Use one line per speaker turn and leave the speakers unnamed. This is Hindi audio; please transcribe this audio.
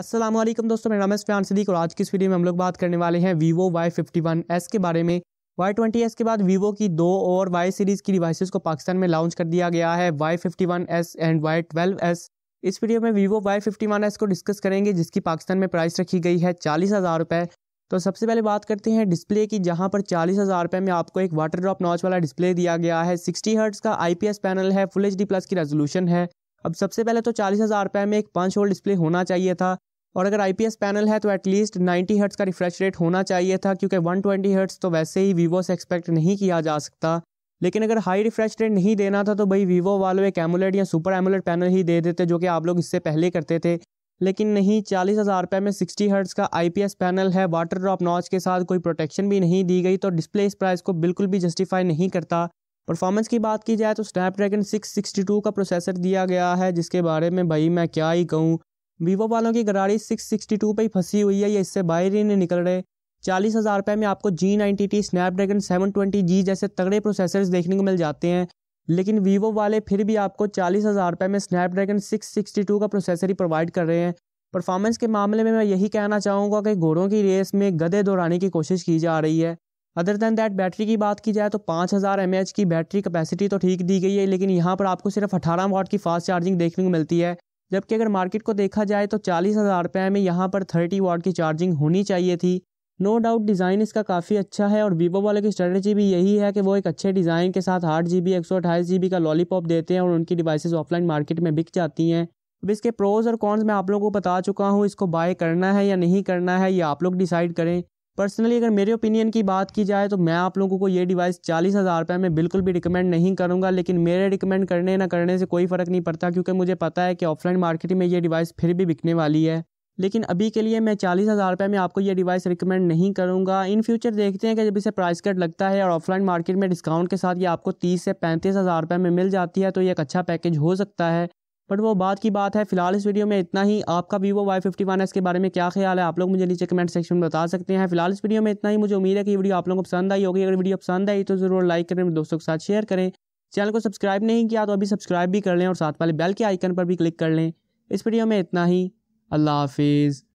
असलम दोस्तों मेरा नाम है स्फियान सदीक और आज की इस वीडियो में हम लोग बात करने वाले हैं Vivo Y fifty one S के बारे में वाई ट्वेंटी एस के बाद वीवो की दो और वाई सीरीज़ की डिवाइसेस को पाकिस्तान में लॉन्च कर दिया गया है Y fifty one S and Y twelve S इस वीडियो में Vivo Y fifty one S को डिस्कस करेंगे जिसकी पाकिस्तान में प्राइस रखी गई है चालीस हज़ार रुपये तो सबसे पहले बात करते हैं डिस्प्ले की जहाँ पर चालीस हज़ार रुपये में आपको एक वाटर ड्रॉप नॉच वाला डिस्प्ले दिया गया है सिक्सटी हर्ट्स का आई पैनल है फुल एच प्लस की रेजोल्यूशन है अब सबसे पहले तो चालीस हज़ार रुपये में एक पंच होल डिस्प्ले होना चाहिए था और अगर आई पैनल है तो एटलीस्ट नाइन्टी हर्ट्स का रिफ्रेश रेट होना चाहिए था क्योंकि वन ट्वेंटी हर्ट्स तो वैसे ही वीवो से एक्सपेक्ट नहीं किया जा सकता लेकिन अगर हाई रिफ्रेश रेट नहीं देना था तो भाई वीवो वालों एक एमोलेट या सुपर एमोलेट पैनल ही दे देते जो कि आप लोग इससे पहले करते थे लेकिन नहीं चालीस हज़ार रुपये में सिक्सटी हर्ट्स का आईपीएस पैनल है वाटर ड्रॉप नॉच के साथ कोई प्रोटेक्शन भी नहीं दी गई तो डिस्प्ले इस प्राइस को बिल्कुल भी जस्टिफाई नहीं करता परफॉर्मेंस की बात की जाए तो स्नैपड्रैगन टू का प्रोसेसर दिया गया है जिसके बारे में भाई मैं क्या ही कहूँ वीवो वालों की गरारी 662 पे ही फंसी हुई है या इससे बाहर ही नहीं निकल रहे चालीस हज़ार रुपये में आपको G ninety T Snapdragon seven twenty G जैसे तगड़े प्रोसेसर्स देखने को मिल जाते हैं लेकिन वीवो वाले फिर भी आपको चालीस हज़ार रुपये में स्नैपड्रैगन सिक्स सिक्सटी टू का प्रोसेसर ही प्रोवाइड कर रहे हैं परफॉर्मेंस के मामले में मैं यही कहना चाहूँगा कि घोड़ों की रेस में गधे दोहराने की कोशिश की जा रही है अदर देन दैट बैटरी की बात की जाए तो पाँच हज़ार एम एच की बैटरी कैपेसिटी तो ठीक दी गई है लेकिन यहाँ पर आपको सिर्फ अठारह वाट की फास्ट चार्जिंग देखने को मिलती है जबकि अगर मार्केट को देखा जाए तो चालीस हज़ार रुपये में यहाँ पर थर्टी वाट की चार्जिंग होनी चाहिए थी नो डाउट डिज़ाइन इसका काफ़ी अच्छा है और वीवो वाले की स्ट्रेटजी भी यही है कि वो एक अच्छे डिज़ाइन के साथ आठ जी बी एक सौ अट्ठाईस जी बी का लॉलीपॉप देते हैं और उनकी डिवाइसेस ऑफलाइन मार्केट में बिक जाती हैं अब इसके प्रोज़ और कॉन्स मैं आप लोगों को बता चुका हूँ इसको बाय करना है या नहीं करना है ये आप लोग डिसाइड करें पर्सनली अगर मेरे ओपिनियन की बात की जाए तो मैं आप लोगों को ये डिवाइस चालीस हज़ार रुपये में बिल्कुल भी रिकमेंड नहीं करूँगा लेकिन मेरे रिकमेंड करने ना करने से कोई फ़र्क नहीं पड़ता क्योंकि मुझे पता है कि ऑफलाइन मार्केट में ये डिवाइस फिर भी बिकने वाली है लेकिन अभी के लिए मैं चालीस हज़ार रुपये में आपको ये डिवाइस रिकमेंड नहीं करूँगा इन फ्यूचर देखते हैं कि जब इसे प्राइस कट लगता है और ऑफलाइन मार्केट में डिस्काउंट के साथ ये आपको तीस से पैंतीस हज़ार रुपये में मिल जाती है तो ये एक अच्छा पैकेज हो सकता है बट वो बात की बात है फिलहाल इस वीडियो में इतना ही आपका Vivo Y fifty one S के बारे में क्या ख्याल है आप लोग मुझे नीचे कमेंट सेक्शन में बता सकते हैं फिलहाल इस वीडियो में इतना ही मुझे उम्मीद है कि वीडियो आप लोगों को पसंद आई होगी अगर वीडियो पसंद आई तो जरूर लाइक करें दोस्तों के साथ शेयर करें चैनल को सब्सक्राइब नहीं किया तो अभी सब्सक्राइब भी कर लें और साथ वाले बेल के आइकन पर भी क्लिक कर लें इस वीडियो में इतना ही अल्लाह हाफिज़